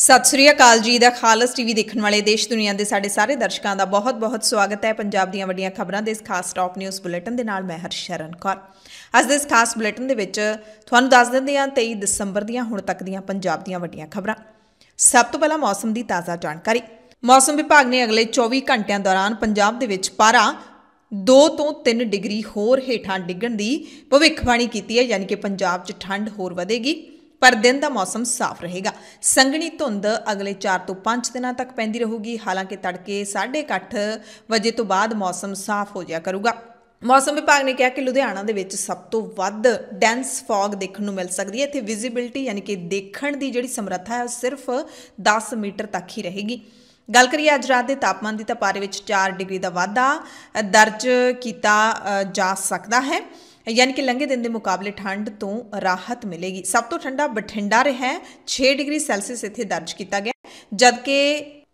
ਸਤਿ ਸ੍ਰੀ ਅਕਾਲ ਜੀ ਦਾ ਖਾਲਸ ਟੀਵੀ ਦੇਖਣ ਵਾਲੇ ਦੇਸ਼ ਦੁਨੀਆ ਦੇ ਸਾਡੇ ਸਾਰੇ ਦਰਸ਼ਕਾਂ ਦਾ ਬਹੁਤ-ਬਹੁਤ ਸਵਾਗਤ ਹੈ ਪੰਜਾਬ ਦੀਆਂ ਵੱਡੀਆਂ ਖਬਰਾਂ ਦੇ ਇਸ ਖਾਸ ਟਾਪ ਨਿਊਜ਼ ਬੁਲੇਟਿਨ ਦੇ ਨਾਲ ਮੈਂ ਹਰਸ਼ਰਨ ਕੌਰ ਅੱਜ ਦੇ ਇਸ ਖਾਸ ਬੁਲੇਟਿਨ ਦੇ ਵਿੱਚ ਤੁਹਾਨੂੰ ਦੱਸ ਦਿੰਦੇ ਹਾਂ 23 ਦਸੰਬਰ ਦੀਆਂ ਹੁਣ ਤੱਕ ਦੀਆਂ ਪੰਜਾਬ ਦੀਆਂ ਵੱਡੀਆਂ ਖਬਰਾਂ ਸਭ ਤੋਂ ਪਹਿਲਾਂ ਮੌਸਮ ਦੀ ਤਾਜ਼ਾ ਜਾਣਕਾਰੀ ਮੌਸਮ ਵਿਭਾਗ ਨੇ ਅਗਲੇ 24 ਘੰਟਿਆਂ ਦੌਰਾਨ ਪੰਜਾਬ ਦੇ ਵਿੱਚ ਪਾਰਾ 2 ਤੋਂ 3 ਡਿਗਰੀ ਹੋਰ ਹੇਠਾਂ ਡਿੱਗਣ ਦੀ ਭਵਿੱਖਬਾਣੀ ਕੀਤੀ ਹੈ ਯਾਨੀ ਕਿ ਪੰਜਾਬ 'ਚ ਠੰਡ ਹੋਰ ਵਧੇਗੀ ਪਰ ਦਿਨ ਦਾ ਮੌਸਮ ਸਾਫ਼ ਰਹੇਗਾ ਸੰਘਣੀ ਧੁੰਦ ਅਗਲੇ 4 ਤੋਂ 5 ਦਿਨਾਂ ਤੱਕ ਪੈਂਦੀ ਰਹੂਗੀ ਹਾਲਾਂਕਿ ਤੜਕੇ 8:30 ਵਜੇ ਤੋਂ ਬਾਅਦ ਮੌਸਮ ਸਾਫ਼ ਹੋ ਜਾਇਆ ਕਰੂਗਾ ਮੌਸਮ ਵਿਭਾਗ ਨੇ ਕਿਹਾ ਕਿ ਲੁਧਿਆਣਾ ਦੇ ਵਿੱਚ ਸਭ ਤੋਂ ਵੱਧ ਡੈਂਸ ਫੌਗ ਦੇਖਣ ਨੂੰ ਮਿਲ ਸਕਦੀ ਹੈ ਇੱਥੇ ਵਿਜ਼ਿਬਿਲਟੀ ਯਾਨੀ ਕਿ ਦੇਖਣ ਦੀ ਜਿਹੜੀ ਸਮਰੱਥਾ ਹੈ ਉਹ ਸਿਰਫ 10 ਮੀਟਰ ਤੱਕ ਹੀ ਰਹੇਗੀ ਗੱਲ ਕਰੀਏ ਅੱਜ ਰਾਤ ਦੇ ਤਾਪਮਾਨ ਦੀ ਤਾਂ ਪਾਰੇ ਵਿੱਚ 4 ਡਿਗਰੀ ਦਾ ਵਾਧਾ ਦਰਜ ਕੀਤਾ ਜਾ ਸਕਦਾ ਹੈ ਯਾਨੀ ਕਿ ਲੰਘੇ ਦਿਨ ਦੇ ਮੁਕਾਬਲੇ ਠੰਡ ਤੋਂ ਰਾਹਤ ਮਿਲੇਗੀ ਸਭ ਤੋਂ ਠੰਡਾ ਬਠਿੰਡਾ ਰਿਹਾ 6 ਡਿਗਰੀ ਸੈਲਸੀਅਸ ਇੱਥੇ ਦਰਜ ਕੀਤਾ ਗਿਆ ਜਦਕਿ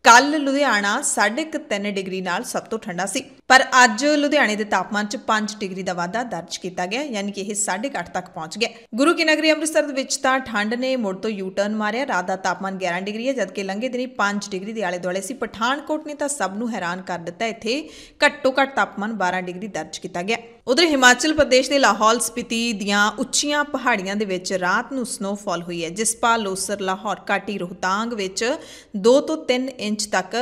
ਕੱਲ ਲੁਧਿਆਣਾ 3.5 ਡਿਗਰੀ ਨਾਲ ਸਭ ਤੋਂ ਠੰਡਾ ਸੀ ਪਰ ਅੱਜ ਲੁਧਿਆਣੇ ਦੇ ਤਾਪਮਾਨ 'ਚ 5 ਡਿਗਰੀ ਦਾ ਵਾਧਾ ਦਰਜ ਕੀਤਾ ਗਿਆ ਯਾਨੀ ਕਿ ਇਹ 8.5 ਤੱਕ ਪਹੁੰਚ ਗਿਆ ਗੁਰੂ ਕੀ ਨਗਰੀ ਅੰਮ੍ਰਿਤਸਰ ਵਿੱਚ ਤਾਂ ਠੰਡ ਨੇ ਮੋੜ ਤੋਂ ਯੂ ਟਰਨ ਮਾਰਿਆ ਰਾਤ ਦਾ ਤਾਪਮਾਨ 11 ਡਿਗਰੀ ਹੈ ਜਦਕਿ ਲੰਘੇ ਦਿਨੀ 5 ਡਿਗਰੀ ਦੇ ਆਲੇ ਦੁਆਲੇ ਸੀ ਪਠਾਨਕੋਟ ਨੇ ਤਾਂ ਸਭ ਨੂੰ ਹੈਰਾਨ ਕਰ ਦਿੱਤਾ ਇੱਥੇ ਘੱਟੋ ਘੱਟ ਤਾਪਮਾਨ 12 ਡਿਗਰੀ ਦਰਜ ਕੀਤਾ ਗਿਆ ਉਧਰ ਹਿਮਾਚਲ ਪ੍ਰਦੇਸ਼ ਦੇ ਲਾਹੌਲ ਸਪੀਤੀ ਦੀਆਂ ਉੱਚੀਆਂ ਪਹਾੜੀਆਂ ਦੇ ਵਿੱਚ ਰਾਤ ਨੂੰ ਸਨੋਫਾਲ ਹੋਈ ਹੈ ਜਿਸ ਪਾ ਲੋਸਰ ਲਾਹੌਰ ਕਾਟੀ ਰੋਹਤਾਂਗ ਵਿੱਚ 2 ਤੋਂ 3 ਇੰਚ ਤੱਕ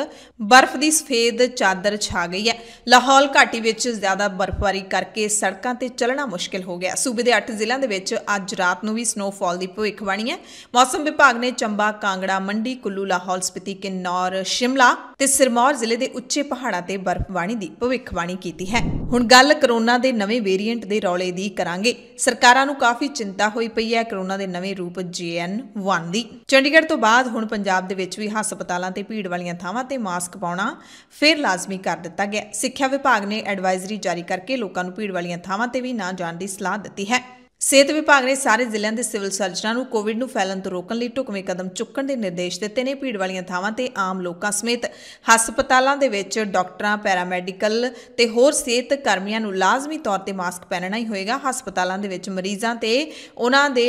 ਬਰਫ਼ ਦੀ ਸਫੇਦ ਚਾਦਰ ਛਾ ਗਈ ਹੈ ਲਾਹੌਲ ਘਾਟੀ ਵਿੱਚ ਜ਼ਿਆਦਾ ਬਰਫ਼ਬਾਰੀ ਕਰਕੇ ਸੜਕਾਂ ਤੇ ਚੱਲਣਾ ਮੁਸ਼ਕਲ ਹੋ ਗਿਆ ਸੂਬੇ ਦੇ 8 ਜ਼ਿਲ੍ਹਿਆਂ ਦੇ ਵਿੱਚ ਅੱਜ ਰਾਤ ਨੂੰ ਵੀ ਸਨੋਫਾਲ ਦੀ ਭਵਿੱਖਬਾਣੀ ਹੈ ਮੌਸਮ ਵਿਭਾਗ ਨੇ ਚੰਬਾ ਕਾਂਗੜਾ ਮੰਡੀ ਕੁੱਲੂ ਲਾਹੌਲ ਸਪਿਤੀ ਕਿਨੌਰ ਸ਼ਿਮਲਾ ਤੇ ਸਿਰਮੌਰ ਜ਼ਿਲ੍ਹੇ ਦੇ ਉੱਚੇ ਪਹਾੜਾਂ ਤੇ ਬਰਫ਼ਬਾਰੀ ਦੀ ਭਵਿੱਖਬਾਣੀ ਕੀਤੀ ਹੈ ਹੁਣ ਗੱਲ ਕਰੋਨਾ ਦੇ ਨਵੇਂ ਵੇਰੀਐਂਟ ਦੇ ਰੌਲੇ ਦੀ ਕਰਾਂਗੇ ਸਰਕਾਰਾਂ ਨੂੰ ਕਾਫੀ ਚਿੰਤਾ ਹੋਈ ਪਈ ਹੈ ਕਰੋਨਾ ਦੇ ਨਵੇਂ ਰੂਪ JN1 ਦੀ ਚੰਡੀਗੜ੍ਹ ਤੋਂ ਬਾਅਦ ਹੁਣ ਪੰਜਾਬ ਦੇ ਵਿੱਚ ਵੀ ਹਸਪਤਾਲਾਂ ਤੇ ਭੀੜ ਵਾਲੀਆਂ ਥਾਵਾਂ ਤੇ ਮਾਸਕ ਪਾਉਣਾ ਫਿਰ ਲਾਜ਼ਮੀ ਕਰ ਦਿੱਤਾ ਗਿਆ ਸਿੱਖ ਸਿੱਖਿਆ ਵਿਭਾਗ ਨੇ ਐਡਵਾਈਜ਼ਰੀ ਜਾਰੀ ਕਰਕੇ ਲੋਕਾਂ ਨੂੰ ਭੀੜ ਵਾਲੀਆਂ ਥਾਵਾਂ ਤੇ ਵੀ ਨਾ ਜਾਣ ਦੀ ਸਲਾਹ ਦਿੱਤੀ ਹੈ ਸਿਹਤ ਵਿਭਾਗ ਨੇ ਸਾਰੇ ਜ਼ਿਲ੍ਹਿਆਂ ਦੇ ਸਿਵਲ ਸਰਜਨਾਂ ਨੂੰ ਕੋਵਿਡ ਨੂੰ ਫੈਲਣ ਤੋਂ ਰੋਕਣ ਲਈ ਢੁਕਵੇਂ ਕਦਮ ਚੁੱਕਣ ਦੇ ਨਿਰਦੇਸ਼ ਦਿੱਤੇ ਨੇ ਭੀੜ ਵਾਲੀਆਂ ਥਾਵਾਂ ਤੇ ਆਮ ਲੋਕਾਂ ਸਮੇਤ ਹਸਪਤਾਲਾਂ ਦੇ ਵਿੱਚ ਡਾਕਟਰਾਂ ਪੈਰਾਮੈਡੀਕਲ ਤੇ ਹੋਰ ਸਿਹਤ ਕਰਮੀਆਂ ਨੂੰ ਲਾਜ਼ਮੀ ਤੌਰ ਤੇ ਮਾਸਕ ਪਹਿਨਣਾ ਹੀ ਹੋਏਗਾ ਹਸਪਤਾਲਾਂ ਦੇ ਵਿੱਚ ਮਰੀਜ਼ਾਂ ਤੇ ਉਹਨਾਂ ਦੇ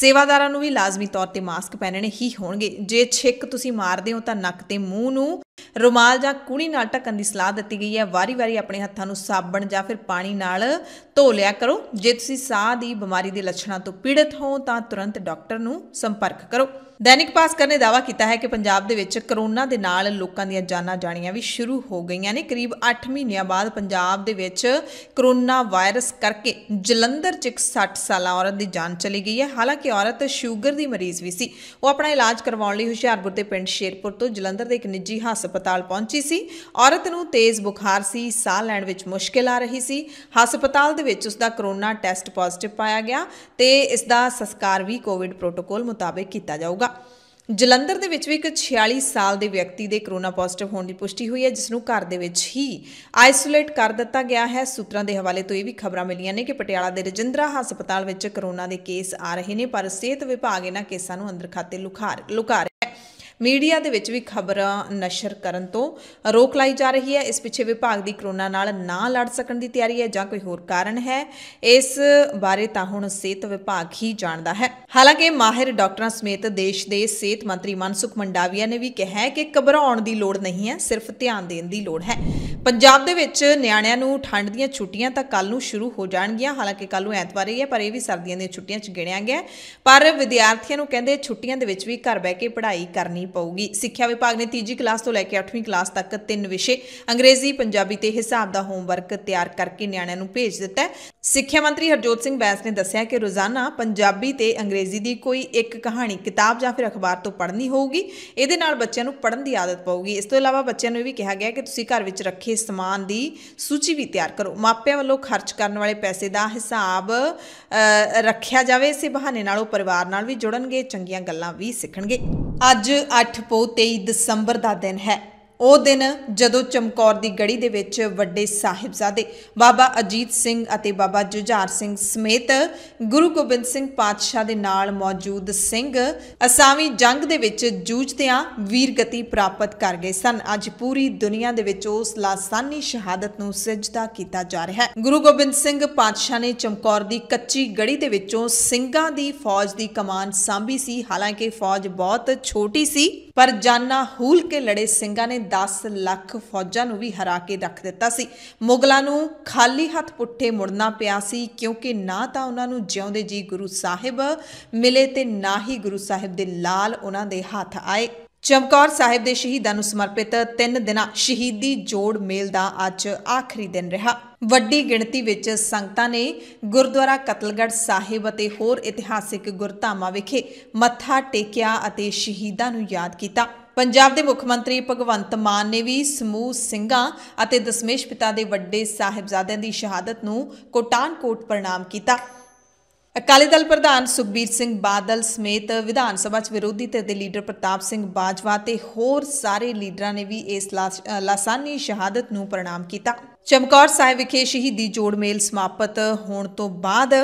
ਸੇਵਾਦਾਰਾਂ ਨੂੰ ਵੀ ਲਾਜ਼ਮੀ ਤੌਰ ਤੇ ਮਾਸਕ ਪਹਿਨਣੇ ਹੀ ਹੋਣਗੇ ਜੇ ਛਿੱਕ ਤੁਸੀਂ ਮਾਰਦੇ ਹੋ ਤਾਂ ਨੱਕ ਤੇ ਮੂੰਹ ਨੂੰ ਰੁਮਾਲ ਜਾਂ ਕੁਣੀ ਨਾਲ ਢੱਕਣ ਦੀ ਸਲਾਹ ਦਿੱਤੀ ਗਈ ਹੈ ਵਾਰੀ-ਵਾਰੀ ਆਪਣੇ ਹੱਥਾਂ ਨੂੰ ਸਾਬਣ ਜਾਂ ਫਿਰ ਪਾਣੀ ਨਾਲ ਧੋ ਲਿਆ ਕਰੋ ਜੇ ਤੁਸੀਂ ਸਾਹ ਦੀ ਬਿਮਾਰੀ ਦੇ ਲੱਛਣਾਂ ਤੋਂ ਪੀੜਤ ਹੋ ਤਾਂ ਤੁਰੰਤ ਡਾਕਟਰ ਨੂੰ ਸੰਪਰਕ ਕਰੋ ਦੈਨਿਕ ਪਾਸ ਨੇ ਦਾਵਾ ਕੀਤਾ ਹੈ ਕਿ ਪੰਜਾਬ ਦੇ ਵਿੱਚ ਕਰੋਨਾ ਦੇ ਨਾਲ ਲੋਕਾਂ ਦੀਆਂ ਜਾਨਾਂ ਜਾਣੀਆਂ ਵੀ ਸ਼ੁਰੂ ਹੋ ਗਈਆਂ ਨੇ ਕਰੀਬ 8 ਮਹੀਨਿਆਂ ਬਾਅਦ ਪੰਜਾਬ ਦੇ ਵਿੱਚ ਕਰੋਨਾ ਵਾਇਰਸ ਕਰਕੇ ਜਲੰਧਰ 'ਚ ਇੱਕ 60 ਸਾਲਾ ਔਰਤ ਦੀ ਜਾਨ ਚਲੀ ਗਈ ਹੈ ਹਾਲਾਂਕਿ ਔਰਤ ਸ਼ੂਗਰ ਦੀ ਮਰੀਜ਼ ਵੀ ਸੀ ਉਹ ਆਪਣਾ ਇਲਾਜ ਕਰਵਾਉਣ ਲਈ ਹੁਸ਼ਿਆਰਪੁਰ ਦੇ ਪਿੰਡ ਸ਼ੇਰਪੁਰ ਤੋਂ ਜਲੰਧਰ ਦੇ ਇੱਕ ਨਿੱਜੀ ਹਸਪਤਾਲ ਹਸਪਤਾਲ ਪਹੁੰਚੀ ਸੀ ਔਰਤ ਨੂੰ ਤੇਜ਼ ਬੁਖਾਰ ਸੀ ਸਾਹ ਲੈਣ ਵਿੱਚ ਮੁਸ਼ਕਲ ਆ ਰਹੀ ਸੀ ਹਸਪਤਾਲ ਦੇ ਵਿੱਚ ਉਸ ਦਾ ਕਰੋਨਾ ਟੈਸਟ ਪੋਜ਼ਿਟਿਵ ਪਾਇਆ ਗਿਆ ਤੇ ਇਸ ਦਾ ਸੰਸਕਾਰ ਵੀ ਕੋਵਿਡ ਪ੍ਰੋਟੋਕੋਲ ਮੁਤਾਬਕ ਕੀਤਾ ਜਾਊਗਾ ਜਲੰਧਰ ਦੇ ਵਿੱਚ ਵੀ ਇੱਕ 46 ਸਾਲ ਦੇ ਵਿਅਕਤੀ ਦੇ ਕਰੋਨਾ ਪੋਜ਼ਿਟਿਵ ਹੋਣ ਦੀ ਪੁਸ਼ਟੀ ਹੋਈ ਹੈ ਜਿਸ ਨੂੰ ਘਰ ਦੇ ਵਿੱਚ ਹੀ ਆਈਸੋਲੇਟ ਕਰ ਦਿੱਤਾ ਗਿਆ ਹੈ ਸੂਤਰਾਂ ਦੇ ਹਵਾਲੇ ਤੋਂ ਇਹ ਵੀ ਖਬਰਾਂ ਮਿਲੀਆਂ ਨੇ ਕਿ ਪਟਿਆਲਾ ਦੇ ਰਜਿੰਦਰਾ ਹਸਪਤਾਲ ਵਿੱਚ ਕਰੋਨਾ ਦੇ ਕੇਸ ਆ ਰਹੇ ਨੇ ਪਰ ਸਿਹਤ ਵਿਭਾਗ ਇਹਨਾਂ ਕੇਸਾਂ ਨੂੰ ਅੰਦਰ ਖਾਤੇ ਲੁਕਾ ਲੁਕਾ ਮੀਡੀਆ ਦੇ ਵਿੱਚ ਵੀ ਖਬਰਾਂ ਨਸ਼ਰ ਕਰਨ ਤੋਂ ਰੋਕ ਲਾਈ ਜਾ ਰਹੀ ਹੈ ਇਸ ਪਿੱਛੇ ਵਿਭਾਗ ਦੀ ਕਰੋਨਾ ਨਾਲ ਨਾ ਲੜ ਸਕਣ ਦੀ ਤਿਆਰੀ ਹੈ ਜਾਂ ਕੋਈ ਹੋਰ ਕਾਰਨ ਹੈ ਇਸ ਬਾਰੇ ਤਾਂ ਹੁਣ ਸਿਹਤ ਵਿਭਾਗ ਹੀ ਜਾਣਦਾ ਹੈ ਹਾਲਾਂਕਿ ਮਾਹਿਰ ਡਾਕਟਰਾਂ ਸਮੇਤ ਦੇਸ਼ ਦੇ ਸਿਹਤ ਮੰਤਰੀ ਮਨਸੁਖ ਮੰਡਾਵੀਆ ਨੇ ਵੀ ਕਿਹਾ ਹੈ ਕਿ ਘਬਰਾਉਣ ਦੀ ਲੋੜ ਨਹੀਂ ਹੈ ਸਿਰਫ ਧਿਆਨ ਦੇਣ ਦੀ ਲੋੜ ਹੈ ਪੰਜਾਬ ਦੇ ਵਿੱਚ ਨਿਆਣਿਆਂ ਨੂੰ ਠੰਡ ਦੀਆਂ ਛੁੱਟੀਆਂ ਤਾਂ ਕੱਲ ਨੂੰ ਸ਼ੁਰੂ ਹੋ ਜਾਣਗੀਆਂ ਹਾਲਾਂਕਿ ਕੱਲ ਨੂੰ ਐਤਵਾਰ ਹੀ ਹੈ ਪਰ ਇਹ ਵੀ ਸਰਦੀਆਂ ਦੀਆਂ ਛੁੱਟੀਆਂ 'ਚ ਗਿਣਿਆ ਗਿਆ ਪਰ ਵਿਦਿਆਰਥੀਆਂ ਨੂੰ ਕਹਿੰਦੇ ਛੁੱਟੀਆਂ ਦੇ ਵਿੱਚ ਵੀ ਘਰ ਬੈ ਕੇ ਪੜ੍ਹਾਈ ਕਰਨੀ ਕਰਨੀ ਪਊਗੀ ਸਿੱਖਿਆ ਵਿਭਾਗ ਨੇ ਤੀਜੀ ਕਲਾਸ ਤੋਂ ਲੈ ਕੇ 8ਵੀਂ ਕਲਾਸ ਤੱਕ ਤਿੰਨ ਵਿਸ਼ੇ ਅੰਗਰੇਜ਼ੀ ਪੰਜਾਬੀ ਤੇ ਹਿਸਾਬ ਦਾ ਹੋਮਵਰਕ ਤਿਆਰ ਕਰਕੇ ਨਿਆਣਿਆਂ ਨੂੰ ਭੇਜ ਦਿੱਤਾ ਹੈ ਸਿੱਖਿਆ ਮੰਤਰੀ ਹਰਜੋਤ ਸਿੰਘ ਬੈਂਸ ਨੇ ਦੱਸਿਆ ਕਿ ਰੋਜ਼ਾਨਾ ਪੰਜਾਬੀ ਤੇ ਅੰਗਰੇਜ਼ੀ ਦੀ ਕੋਈ ਇੱਕ ਕਹਾਣੀ ਕਿਤਾਬ ਜਾਂ ਫਿਰ ਅਖਬਾਰ ਤੋਂ ਪੜ੍ਹਨੀ ਹੋਊਗੀ ਇਹਦੇ ਨਾਲ ਬੱਚਿਆਂ ਨੂੰ ਪੜ੍ਹਨ ਦੀ ਆਦਤ ਪਊਗੀ ਇਸ ਤੋਂ ਇਲਾਵਾ ਬੱਚਿਆਂ ਨੂੰ ਇਹ ਵੀ ਕਿਹਾ ਗਿਆ ਕਿ ਤੁਸੀਂ ਘਰ ਵਿੱਚ ਰੱਖੇ ਸਮਾਨ ਦੀ ਸੂਚੀ ਵੀ ਤਿਆਰ ਕਰੋ ਮਾਪਿਆਂ ਵੱਲੋਂ ਖਰਚ ਕਰਨ ਵਾਲੇ ਪੈਸੇ ਦਾ ਹਿਸਾਬ ਰੱਖਿਆ ਜਾਵੇ ਇਸੇ ਬਹਾਨੇ ਨਾਲ ਉਹ ਪਰਿਵਾਰ ਨਾਲ ਵੀ ਜੁੜਨਗੇ ਚੰਗੀਆਂ ਗੱਲਾਂ ਵੀ ਸਿੱਖਣਗੇ ਅੱਜ 8 ਪੋ 23 ਦਸੰਬਰ ਦਾ ਦਿਨ ਹੈ ਉਹ ਦਿਨ ਜਦੋਂ ਚਮਕੌਰ ਦੀ ਗੜੀ ਦੇ ਵਿੱਚ ਵੱਡੇ ਸਾਹਿਬਜ਼ਾਦੇ ਬਾਬਾ ਅਜੀਤ ਸਿੰਘ ਅਤੇ ਬਾਬਾ ਜੁਝਾਰ ਸਿੰਘ ਸਮੇਤ ਗੁਰੂ ਗੋਬਿੰਦ ਸਿੰਘ ਪਾਤਸ਼ਾਹ ਦੇ ਨਾਲ ਮੌਜੂਦ ਸਿੰਘ ਅਸਾਵੀ ਜੰਗ ਦੇ ਵਿੱਚ ਜੂਝਦਿਆਂ ਵੀਰਗਤੀ ਪ੍ਰਾਪਤ ਕਰ ਗਏ ਸਨ ਅੱਜ ਪੂਰੀ ਦੁਨੀਆ ਦੇ ਵਿੱਚ ਉਸ ਲਾਸਾਨੀ ਸ਼ਹਾਦਤ ਨੂੰ ਸਜਦਾ ਕੀਤਾ ਜਾ ਰਿਹਾ ਹੈ ਗੁਰੂ ਗੋਬਿੰਦ ਸਿੰਘ ਪਾਤਸ਼ਾਹ ਨੇ ਚਮਕੌਰ ਦੀ ਕੱਚੀ ਗੜੀ ਦੇ ਵਿੱਚੋਂ ਸਿੰਘਾਂ ਦੀ ਫੌਜ ਦੀ ਕਮਾਨ ਸੰਭੀ ਸੀ ਹਾਲਾਂਕਿ ਫੌਜ ਬਹੁਤ ਛੋਟੀ ਸੀ ਪਰ ਜਾਨਾ ਹੂਲ ਕੇ ਲੜੇ ਸਿੰਘਾਂ ਨੇ 10 ਲੱਖ ਫੌਜਾਂ ਨੂੰ ਵੀ ਹਰਾ ਕੇ ਰੱਖ ਦਿੱਤਾ ਸੀ ਮੁਗਲਾਂ ਨੂੰ ਖਾਲੀ ਹੱਥ ਪੁੱਠੇ ਮੁੜਨਾ ਪਿਆ ਸੀ ਕਿਉਂਕਿ ਨਾ ਤਾਂ ਉਹਨਾਂ ਨੂੰ ਜਿਉਂਦੇ ਜੀ ਗੁਰੂ ਸਾਹਿਬ ਮਿਲੇ ਤੇ ਨਾ ਹੀ ਗੁਰੂ ਸਾਹਿਬ ਦੇ ਲਾਲ ਉਹਨਾਂ ਦੇ ਹੱਥ ਆਏ ਚਮਕੌਰ ਸਾਹਿਬ ਦੇ ਸ਼ਹੀਦਾਂ ਨੂੰ ਸਮਰਪਿਤ 3 ਦਿਨਾਂ ਸ਼ਹੀਦੀ ਜੋੜ ਮੇਲ ਦਾ ਅੱਜ ਆਖਰੀ ਦਿਨ ਰਿਹਾ ਵੱਡੀ ਗਿਣਤੀ ਵਿੱਚ ਸੰਗਤਾਂ ਨੇ ਗੁਰਦੁਆਰਾ ਕਤਲਗੜ੍ਹ ਸਾਹਿਬ ਅਤੇ ਹੋਰ ਇਤਿਹਾਸਿਕ ਗੁਰਧਾਮਾਂ ਵਿਖੇ ਮੱਥਾ ਟੇਕਿਆ ਅਤੇ ਸ਼ਹੀਦਾਂ ਨੂੰ ਯਾਦ ਕੀਤਾ ਪੰਜਾਬ ਦੇ ਮੁੱਖ ਮੰਤਰੀ ਭਗਵੰਤ ਮਾਨ ਨੇ ਵੀ ਸਮੂਹ ਸਿੰਘਾਂ ਅਤੇ ਦਸ਼ਮੇਸ਼ ਪਿਤਾ ਦੇ ਵੱਡੇ ਸਾਹਿਬਜ਼ਾਦਿਆਂ ਦੀ ਸ਼ਹਾਦਤ ਨੂੰ ਕੋਟਾਨ ਕੋਟ ਪ੍ਰਣਾਮ ਕੀਤਾ ਅਕਾਲੀ ਦਲ ਪ੍ਰਧਾਨ ਸੁਖਬੀਰ ਸਿੰਘ ਬਾਦਲ ਸਮੇਤ ਵਿਧਾਨ ਸਭਾ 'ਚ ਵਿਰੋਧੀ ਧਿਰ ਦੇ ਲੀਡਰ ਪ੍ਰਤਾਪ ਸਿੰਘ ਬਾਜਵਾ ਤੇ ਹੋਰ ਸਾਰੇ ਲੀਡਰਾਂ ਨੇ ਵੀ ਇਸ ਲਾਸਾਨੀ ਸ਼ਹਾਦਤ ਨੂੰ ਪ੍ਰਣਾਮ ਕੀਤਾ ਚਮਕੌਰ ਸਾਹਿਬ ਵਿਖੇ ਸ਼ਹੀਦੀ ਜੋੜ ਮੇਲ ਸਮਾਪਤ ਹੋਣ ਤੋਂ ਬਾਅਦ